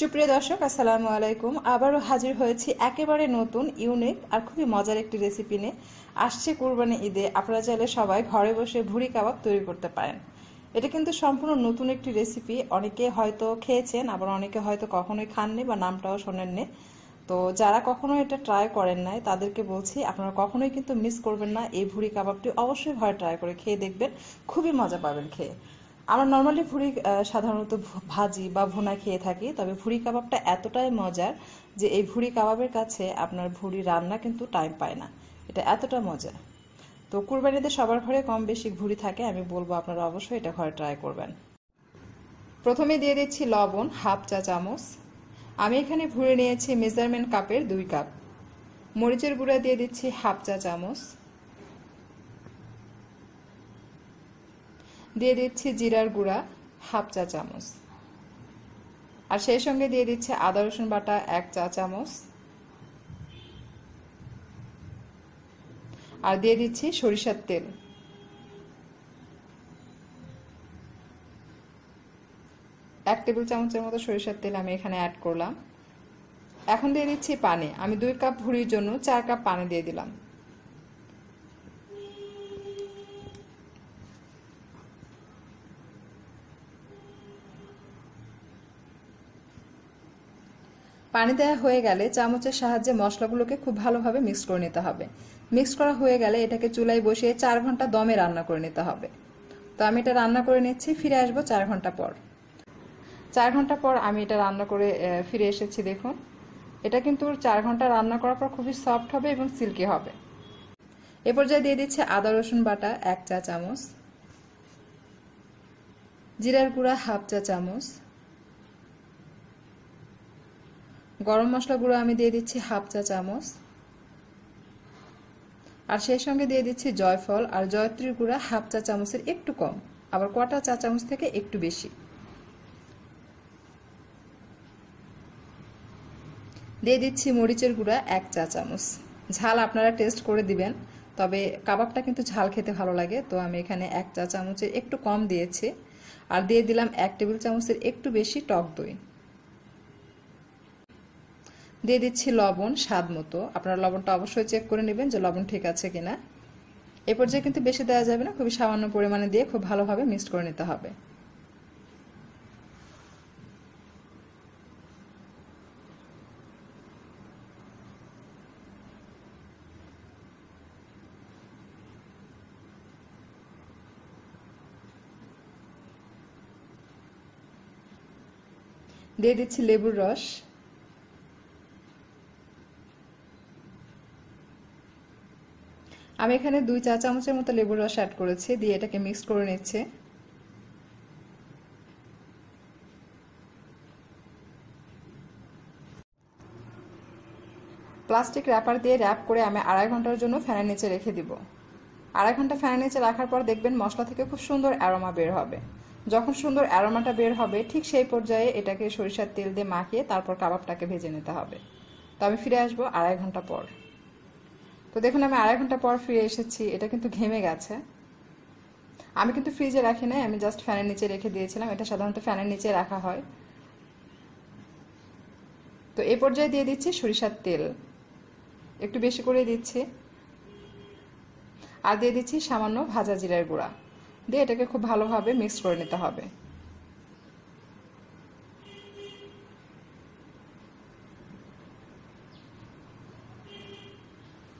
সুপ্রিয় দর্শক আসসালামু আলাইকুম আবারও হাজির হয়েছি একেবারে নতুন ইউনিক আর খুবই মজার একটি রেসিপি নিয়ে আসছে কুরবানি ঈদে আপনারা চাইলে সবাই ঘরে বসে ভুড়ি কাবাব তৈরি করতে পারেন এটা কিন্তু সম্পূর্ণ নতুন একটি রেসিপি অনেকে হয়তো খেয়েছেন আবার অনেকে হয়তো কখনোই খাননি বা নামটাও শোনেননি তো যারা কখনো এটা ট্রাই করেন নাই তাদেরকে বলছি আপনারা কখনোই কিন্তু মিস করবেন না এই ভুড়ি কাবাবটি অবশ্যই ঘরে ট্রাই করে খেয়ে দেখবেন খুবই মজা পাবেন খেয়ে আমরা নর্মালি ভুড়ি সাধারণত ভাজি বা ভুনা খেয়ে থাকি তবে ভুড়ি কাবাবটা এতটাই মজার যে এই ভুড়ি কাবাবের কাছে আপনার ভুড়ি রান্না কিন্তু টাইম পায় না এটা এতটা মজা তো কুরবানিতে সবার ঘরে কম বেশি ভুড়ি থাকে আমি বলবো আপনারা অবশ্যই এটা ঘরে ট্রাই করবেন প্রথমে দিয়ে দিচ্ছি লবণ হাফ চা চামচ আমি এখানে ভুড়ি নিয়েছি মেজারমেন্ট কাপের দুই কাপ মরিচের গুঁড়া দিয়ে দিচ্ছি হাফ চা চামচ দিয়ে দিচ্ছি জিরার গুঁড়া হাফ চা চামচ আর সেই সঙ্গে দিয়ে দিচ্ছে আদা রসুন বাটা এক চা চামচ আর দিয়ে দিচ্ছি সরিষার তেল এক টেবিল চামচের মতো সরিষার তেল আমি এখানে অ্যাড করলাম এখন দিয়ে দিচ্ছি পানি আমি দুই কাপ ভুড়ির জন্য চার কাপ পানি দিয়ে দিলাম পানি দেওয়া হয়ে গেলে চামচের সাহায্যে মশলাগুলোকে খুব ভালোভাবে মিক্স করে নিতে হবে মিক্স করা হয়ে গেলে এটাকে চুলায় বসিয়ে চার ঘন্টা দমে রান্না করে নিতে হবে তো আমি এটা রান্না করে নিচ্ছি ফিরে আসবো চার ঘন্টা পর চার ঘন্টা পর আমি এটা রান্না করে ফিরে এসেছি দেখুন এটা কিন্তু চার ঘন্টা রান্না করার পর খুবই সফট হবে এবং সিল্কি হবে এ পর্যায়ে দিয়ে দিচ্ছে আদা রসুন বাটা এক চা চামচ জিরার গুঁড়া হাফ চা চামচ গরম মশলা গুঁড়ো আমি দিয়ে দিচ্ছি হাফ চা চামচ আর সেই সঙ্গে দিয়ে দিচ্ছি জয়ফল আর জয়ত্রীর গুঁড়া হাফ চা চামচের একটু কম আবার কটা চা চামচ থেকে একটু বেশি দিয়ে দিচ্ছি মরিচের গুঁড়া এক চা চামচ ঝাল আপনারা টেস্ট করে দিবেন তবে কাবাবটা কিন্তু ঝাল খেতে ভালো লাগে তো আমি এখানে এক চা চামচের একটু কম দিয়েছি আর দিয়ে দিলাম এক টেবিল চামচের একটু বেশি টক দই দিয়ে দিচ্ছি লবণ স্বাদ মতো আপনারা লবণটা অবশ্যই চেক করে নেবেন যে লবণ ঠিক আছে কিনা এ পর্যায়ে কিন্তু বেশি দেওয়া যাবে না খুবই সামান্য পরিমাণে দিয়ে খুব ভালোভাবে মিক্সড করে নিতে হবে দিয়ে দিচ্ছি লেবুর রস আমি এখানে দুই চা চামচের মতো লেবুর রস অ্যাড করেছি দিয়ে এটাকে মিক্স করে নিচ্ছে প্লাস্টিক র্যাপার দিয়ে র্যাপ করে আমি আড়াই ঘন্টার জন্য ফ্যানের নিচে রেখে দিব আড়াই ঘন্টা ফ্যানের নিচে রাখার পর দেখবেন মশলা থেকে খুব সুন্দর অ্যারোমা বের হবে যখন সুন্দর অ্যারোমাটা বের হবে ঠিক সেই পর্যায়ে এটাকে সরিষার তেল দিয়ে মাখিয়ে তারপর কাবাবটাকে ভেজে নিতে হবে তো আমি ফিরে আসবো আড়াই ঘন্টা পর তো দেখুন আমি আড়াই ঘন্টা পর ফিরে এসেছি এটা কিন্তু ঘেমে গেছে আমি কিন্তু ফ্রিজে রাখি নাই আমি জাস্ট ফ্যানের নিচে রেখে দিয়েছিলাম এটা সাধারণত ফ্যানের নিচে রাখা হয় তো এ পর্যায়ে দিয়ে দিচ্ছি সরিষার তেল একটু বেশি করে দিচ্ছি আর দিয়ে দিচ্ছি সামান্য ভাজা জিরার গুঁড়া দিয়ে এটাকে খুব ভালোভাবে মিক্স করে নিতে হবে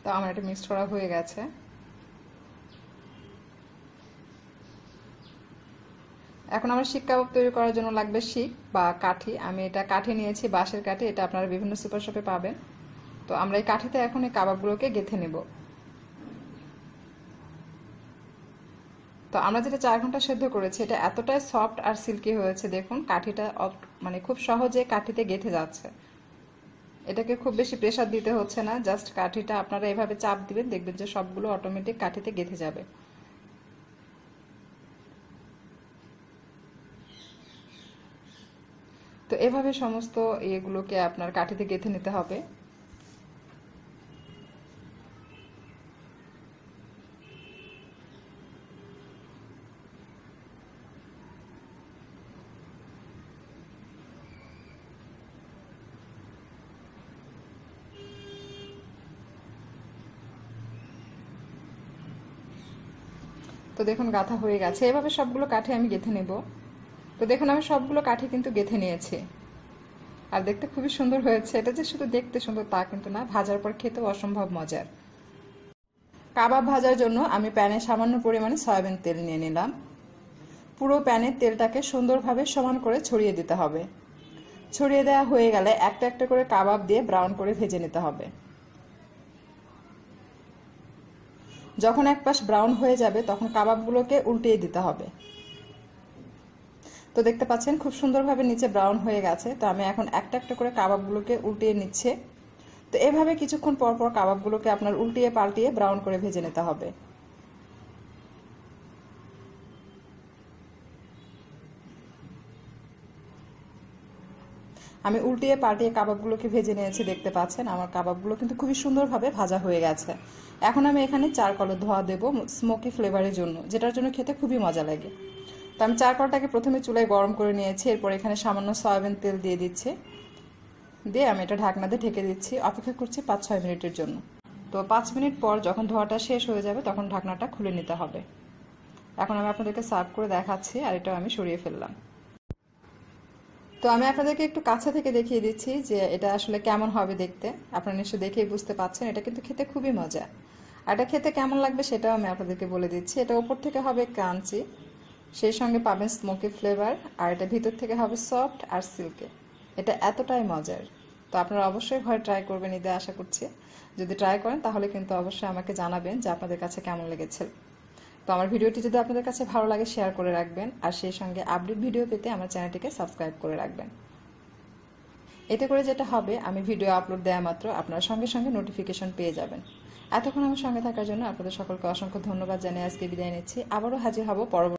তো আমার এটা মিক্সড করা হয়ে গেছে এখন আমার শিক কাবাব তৈরি করার জন্য লাগবে শিক বা কাঠি আমি এটা কাঠি নিয়েছি বাঁশের কাঠি এটা আপনারা বিভিন্ন সুপার শপে পাবেন তো আমরা এই কাঠিতে এখন এই কাবাবগুলোকে গেঁথে নেব তো আমরা যেটা চার ঘন্টা সেদ্ধ করেছি এটা এতটাই সফট আর সিল্কি হয়েছে দেখুন কাঠিটা মানে খুব সহজে কাঠিতে গেঁথে যাচ্ছে এটাকে খুব বেশি প্রেশার দিতে হচ্ছে না জাস্ট কাঠিটা আপনারা এভাবে চাপ দিবেন দেখবেন যে সবগুলো অটোমেটিক কাঠিতে গেঁথে যাবে তো এভাবে সমস্ত ইয়েগুলোকে আপনার কাঠিতে গেঁথে নিতে হবে তো দেখুন গাঁথা হয়ে গেছে এভাবে সবগুলো কাঠে আমি গেঁথে নেব তো দেখুন আমি সবগুলো কাঠে কিন্তু গেঁথে নিয়েছি আর দেখতে খুবই সুন্দর হয়েছে এটা যে শুধু দেখতে সুন্দর তা কিন্তু না ভাজার পর খেতেও অসম্ভব মজার কাবাব ভাজার জন্য আমি প্যানে সামান্য পরিমাণে সয়াবিন তেল নিয়ে নিলাম পুরো প্যানের তেলটাকে সুন্দরভাবে সমান করে ছড়িয়ে দিতে হবে ছড়িয়ে দেওয়া হয়ে গেলে একটা একটা করে কাবাব দিয়ে ব্রাউন করে ভেজে নিতে হবে যখন এক পাশ ব্রাউন হয়ে যাবে তখন কাবাবগুলোকে উল্টিয়ে দিতে হবে তো দেখতে পাচ্ছেন খুব সুন্দরভাবে নিচে ব্রাউন হয়ে গেছে তো আমি এখন একটা একটা করে কাবাবগুলোকে উল্টিয়ে নিচ্ছে তো এভাবে কিছুক্ষণ পর পর কাবাবগুলোকে আপনার উল্টিয়ে পাল্টিয়ে ব্রাউন করে ভেজে নিতে হবে আমি উল্টিয়ে পাল্টিয়ে কাবাবগুলোকে ভেজে নিয়েছি দেখতে পাচ্ছেন আমার কাবাবগুলো কিন্তু খুবই সুন্দরভাবে ভাজা হয়ে গেছে এখন আমি এখানে চার কলের ধোয়া দেবো স্মোকি ফ্লেভারের জন্য যেটার জন্য খেতে খুবই মজা লাগে তো আমি চার কলটাকে প্রথমে চুলায় গরম করে নিয়েছি এরপর এখানে সামান্য সয়াবিন তেল দিয়ে দিচ্ছি দিয়ে আমি এটা ঢাকনা দিয়ে ঢেকে দিচ্ছি অপেক্ষা করছি পাঁচ ছয় মিনিটের জন্য তো পাঁচ মিনিট পর যখন ধোয়াটা শেষ হয়ে যাবে তখন ঢাকনাটা খুলে নিতে হবে এখন আমি আপনাদেরকে সার্ভ করে দেখাচ্ছি আর এটা আমি সরিয়ে ফেললাম তো আমি আপনাদেরকে একটু কাছে থেকে দেখিয়ে দিচ্ছি যে এটা আসলে কেমন হবে দেখতে আপনারা নিশ্চয়ই দেখেই বুঝতে পাচ্ছেন এটা কিন্তু খেতে খুবই মজা আর এটা খেতে কেমন লাগবে সেটাও আমি আপনাদেরকে বলে দিচ্ছি এটা ওপর থেকে হবে ক্রাঞ্চি সেই সঙ্গে পাবেন স্মোকি ফ্লেভার আর এটা ভিতর থেকে হবে সফট আর সিল্কে এটা এতটাই মজার তো আপনারা অবশ্যই ঘরে ট্রাই করবেন ঈদে আশা করছি যদি ট্রাই করেন তাহলে কিন্তু অবশ্যই আমাকে জানাবেন যে আপনাদের কাছে কেমন লেগেছে তো আমার ভিডিওটি যদি আপনাদের কাছে ভালো লাগে শেয়ার করে রাখবেন আর সেই সঙ্গে আপডেট ভিডিও পেতে আমার চ্যানেলটিকে সাবস্ক্রাইব করে রাখবেন এতে করে যেটা হবে আমি ভিডিও আপলোড দেওয়া মাত্র আপনার সঙ্গে সঙ্গে নোটিফিকেশন পেয়ে যাবেন এতক্ষণ আমার সঙ্গে থাকার জন্য আপনাদের সকলকে অসংখ্য ধন্যবাদ জানিয়ে আজকে বিদায় নিচ্ছি আবারও হাজির হব পরবর্তী